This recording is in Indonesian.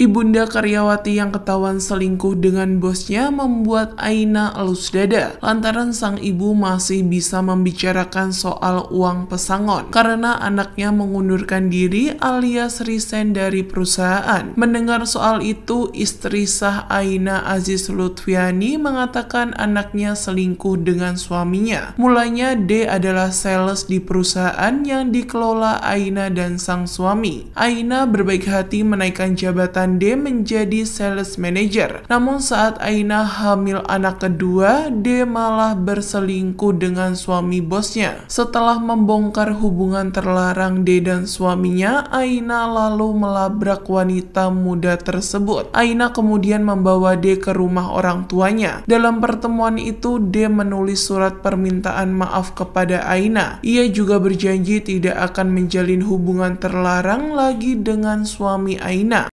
Ibunda Karyawati yang ketahuan selingkuh dengan bosnya membuat Aina elus dada lantaran sang ibu masih bisa membicarakan soal uang pesangon karena anaknya mengundurkan diri alias resign dari perusahaan. Mendengar soal itu, istri sah Aina Aziz Lutfiani mengatakan anaknya selingkuh dengan suaminya. Mulanya D adalah sales di perusahaan yang dikelola Aina dan sang suami. Aina berbaik hati menaikkan jabatan D menjadi sales manager. Namun saat Aina hamil anak kedua, D malah berselingkuh dengan suami bosnya. Setelah membongkar hubungan terlarang D dan suaminya, Aina lalu melabrak wanita muda tersebut. Aina kemudian membawa D ke rumah orang tuanya. Dalam pertemuan itu, D menulis surat permintaan maaf kepada Aina. Ia juga berjanji tidak akan menjalin hubungan terlarang lagi dengan suami Aina.